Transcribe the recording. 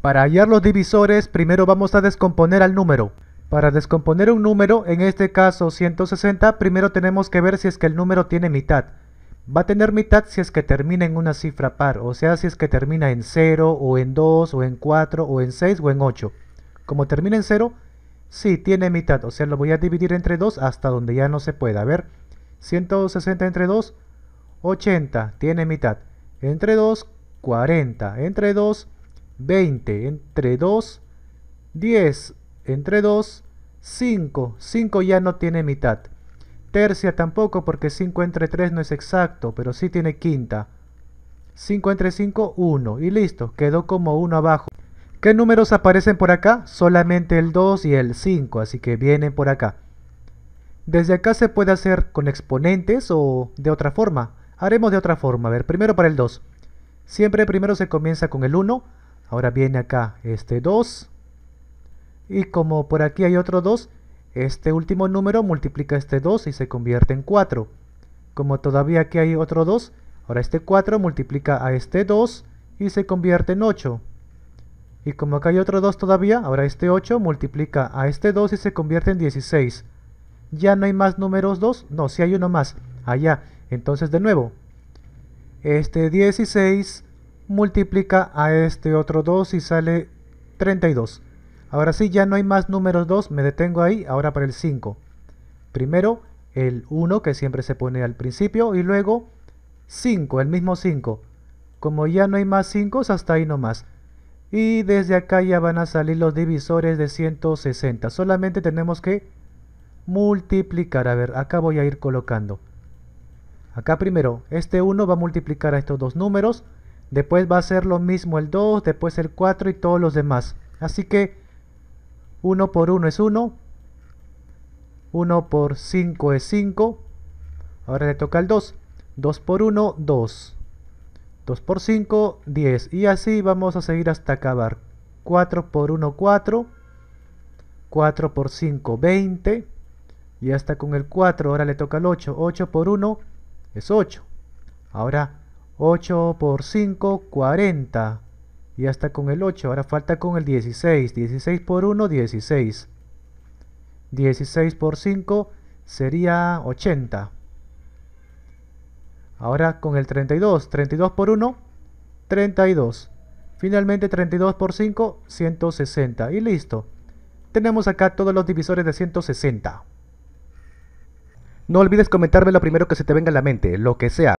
Para hallar los divisores, primero vamos a descomponer al número. Para descomponer un número, en este caso 160, primero tenemos que ver si es que el número tiene mitad. Va a tener mitad si es que termina en una cifra par, o sea, si es que termina en 0, o en 2, o en 4, o en 6, o en 8. Como termina en 0, sí, tiene mitad, o sea, lo voy a dividir entre 2 hasta donde ya no se pueda. A ver, 160 entre 2, 80, tiene mitad. Entre 2, 40. Entre 2, 20 entre 2, 10 entre 2, 5. 5 ya no tiene mitad. Tercia tampoco porque 5 entre 3 no es exacto, pero sí tiene quinta. 5 entre 5, 1. Y listo, quedó como 1 abajo. ¿Qué números aparecen por acá? Solamente el 2 y el 5, así que vienen por acá. Desde acá se puede hacer con exponentes o de otra forma. Haremos de otra forma. A ver, primero para el 2. Siempre primero se comienza con el 1 Ahora viene acá este 2. Y como por aquí hay otro 2, este último número multiplica este 2 y se convierte en 4. Como todavía aquí hay otro 2, ahora este 4 multiplica a este 2 y se convierte en 8. Y como acá hay otro 2 todavía, ahora este 8 multiplica a este 2 y se convierte en 16. ¿Ya no hay más números 2? No, sí hay uno más. Allá. Entonces de nuevo, este 16 multiplica a este otro 2 y sale 32. Ahora sí, ya no hay más números 2, me detengo ahí, ahora para el 5. Primero el 1 que siempre se pone al principio y luego 5, el mismo 5. Como ya no hay más 5, hasta ahí nomás. Y desde acá ya van a salir los divisores de 160. Solamente tenemos que multiplicar. A ver, acá voy a ir colocando. Acá primero, este 1 va a multiplicar a estos dos números. Después va a ser lo mismo el 2, después el 4 y todos los demás. Así que 1 por 1 es 1. 1 por 5 es 5. Ahora le toca el 2. 2 por 1, 2. 2 por 5, 10. Y así vamos a seguir hasta acabar. 4 por 1, 4. 4 por 5, 20. Y hasta con el 4, ahora le toca el 8. 8 por 1 es 8. Ahora 8 por 5, 40. Y hasta con el 8. Ahora falta con el 16. 16 por 1, 16. 16 por 5 sería 80. Ahora con el 32. 32 por 1, 32. Finalmente 32 por 5, 160. Y listo. Tenemos acá todos los divisores de 160. No olvides comentarme lo primero que se te venga a la mente, lo que sea.